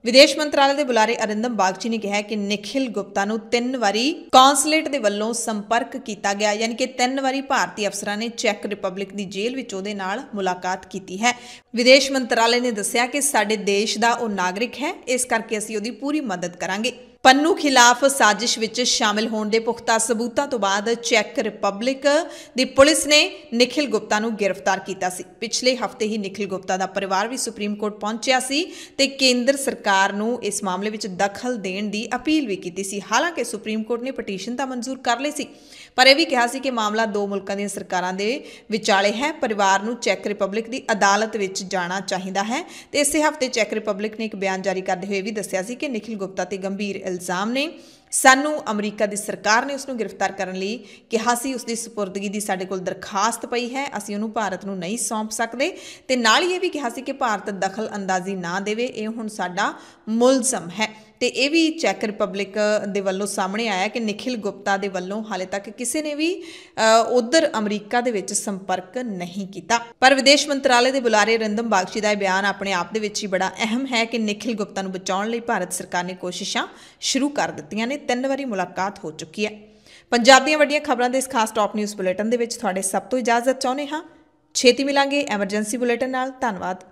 ਵਿਦੇਸ਼ ਮੰਤਰਾਲੇ ਦੇ ਬੁਲਾਰੇ ਅਰਿੰਦਮ ਬਾਗਚੀ ਨੇ ਕਿਹਾ ਕਿ ਨikhil ਗੁਪਤਾ ਨੂੰ ਤਿੰਨ ਵਾਰੀ ਕੌਂਸਲੇਟ ਦੇ ਵੱਲੋਂ ਸੰਪਰਕ ਕੀਤਾ ਗਿਆ ਯਾਨੀ ਕਿ ਤਿੰਨ ਵਾਰੀ ਭਾਰਤੀ ਅਫਸਰਾਂ ਨੇ ਚੈੱਕ ਰਿਪਬਲਿਕ ਦੀ ਜੇਲ੍ਹ ਵਿੱਚ ਉਹਦੇ ਨਾਲ ਮੁਲਾਕਾਤ ਕੀਤੀ ਹੈ ਵਿਦੇਸ਼ ਮੰਤਰਾਲੇ ਨੇ ਦੱਸਿਆ ਕਿ ਸਾਡੇ ਦੇਸ਼ ਦਾ ਉਹ ਨਾਗਰਿਕ ਹੈ ਇਸ ਕਰਕੇ ਅਸੀਂ ਉਹਦੀ ਪੂਰੀ ਮਦਦ ਕਰਾਂਗੇ ਪੰਨੂ ਖਿਲਾਫ ਸਾਜ਼ਿਸ਼ ਵਿੱਚ ਸ਼ਾਮਿਲ ਹੋਣ ਦੇ ਪੁਖਤਾ ਸਬੂਤਾਂ ਤੋਂ ਬਾਅਦ ਚੈੱਕ ਰਿਪਬਲਿਕ ਦੀ ਪੁਲਿਸ ਨੇ ਨikhil ਗੁਪਤਾ ਨੂੰ ਗ੍ਰਿਫਤਾਰ ਕੀਤਾ ਸੀ ਪਿਛਲੇ ਹਫਤੇ ਹੀ ਨikhil ਗੁਪਤਾ ਦਾ ਪਰਿਵਾਰ ਵੀ ਸੁਪਰੀਮ ਕੋਰਟ ਪਹੁੰਚਿਆ ਸੀ ਤੇ ਕੇਂਦਰ ਸਰਕਾਰ ਨੂੰ ਇਸ ਮਾਮਲੇ ਵਿੱਚ ਦਖਲ ਦੇਣ ਦੀ ਅਪੀਲ ਵੀ ਕੀਤੀ ਸੀ ਹਾਲਾਂਕਿ ਸੁਪਰੀਮ ਕੋਰਟ ਨੇ ਪਟੀਸ਼ਨ ਤਾਂ ਮਨਜ਼ੂਰ ਕਰ ਲਈ ਸੀ ਪਰ ਇਹ ਵੀ ਕਿਹਾ ਸੀ ਕਿ ਮਾਮਲਾ ਦੋ ਮੁਲਕਾਂ ਦੀਆਂ ਸਰਕਾਰਾਂ ਦੇ ਵਿਚਾਲੇ ਹੈ ਪਰਿਵਾਰ ਨੂੰ ਚੈੱਕ ਰਿਪਬਲਿਕ ਦੀ ਅਦਾਲਤ ਵਿੱਚ ਜਾਣਾ ਚਾਹੀਦਾ ਹੈ ਤੇ ਇਸੇ ਹਫਤੇ ਚੈੱਕ ਰਿਪਬਲਿਕ ਨੇ ਇੱਕ ਬਿਆਨ ਜਾਰੀ ਕਰਦੇ ਹੋਏ ਵੀ ਦੱਸਿਆ ਸੀ ਕਿ ਨikhil ਗੁਪਤਾ ਤੇ ਗੰਭੀਰ ਇਲਜ਼ਾਮ ਨੇ ਸਾਨੂੰ ਅਮਰੀਕਾ ਦੀ ਸਰਕਾਰ ਨੇ ਉਸ ਨੂੰ ਗ੍ਰਿਫਤਾਰ ਕਰਨ ਲਈ ਕਿਹਾ ਸੀ ਉਸ ਦੀ ਸਪੁਰਦਗੀ ਦੀ ਸਾਡੇ ਕੋਲ ਦਰਖਾਸਤ ਪਈ ਹੈ ਅਸੀਂ ਉਹਨੂੰ ਭਾਰਤ ਨੂੰ ਨਹੀਂ ਸੌਂਪ ਸਕਦੇ ਤੇ ਨਾਲ ਹੀ ਇਹ ਵੀ ਕਿਹਾ ਸੀ ਕਿ ਭਾਰਤ ਦਖਲ ਅੰਦਾਜ਼ੀ ਨਾ ਦੇਵੇ ਇਹ ਹੁਣ ਸਾਡਾ ਮੁਲਜ਼ਮ ਹੈ ਤੇ ਇਹ ਵੀ ਚੈੱਕ ਰਿਪਬਲਿਕ ਦੇ ਵੱਲੋਂ ਸਾਹਮਣੇ ਆਇਆ ਕਿ ਨikhil gupta ਦੇ ਵੱਲੋਂ ਹਾਲੇ ਤੱਕ ਕਿਸੇ ਨੇ ਵੀ ਉਧਰ ਅਮਰੀਕਾ ਦੇ ਵਿੱਚ ਸੰਪਰਕ ਨਹੀਂ ਕੀਤਾ ਪਰ ਵਿਦੇਸ਼ ਮੰਤਰਾਲੇ ਦੇ ਬੁਲਾਰੇ ਰੰਦਮ ਬਾਗਚੀ ਦਾ ਇਹ ਬਿਆਨ ਆਪਣੇ ਆਪ ਦੇ ਵਿੱਚ ਹੀ ਬੜਾ ਅਹਿਮ ਹੈ ਕਿ ਨikhil gupta ਨੂੰ ਬਚਾਉਣ ਲਈ ਭਾਰਤ ਸਰਕਾਰ ਨੇ ਕੋਸ਼ਿਸ਼ਾਂ ਸ਼ੁਰੂ ਕਰ ਦਿੱਤੀਆਂ ਨੇ ਤਿੰਨ ਵਾਰੀ ਮੁਲਾਕਾਤ ਹੋ ਚੁੱਕੀ ਹੈ ਪੰਜਾਬ ਦੀਆਂ ਵੱਡੀਆਂ ਖਬਰਾਂ ਦੇ ਇਸ ਖਾਸ ਟਾਪ ਨਿਊਜ਼ ਬੁਲੇਟਿਨ ਦੇ ਵਿੱਚ ਤੁਹਾਡੇ ਸਭ ਤੋਂ ਇਜਾਜ਼ਤ ਚਾਹੁੰਦੇ ਹਾਂ ਛੇਤੀ ਮਿਲਾਂਗੇ ਐਮਰਜੈਂਸੀ ਬੁਲੇਟਿਨ ਨਾਲ ਧੰਨਵਾਦ